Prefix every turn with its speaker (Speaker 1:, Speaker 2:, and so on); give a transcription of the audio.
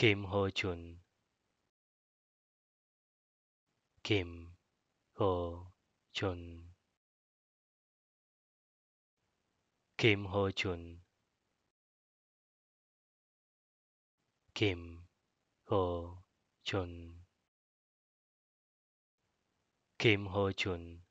Speaker 1: Kim Ho Chun Kim Ho Chun Kim Ho Chun Kim Ho Chun Kim Ho Chun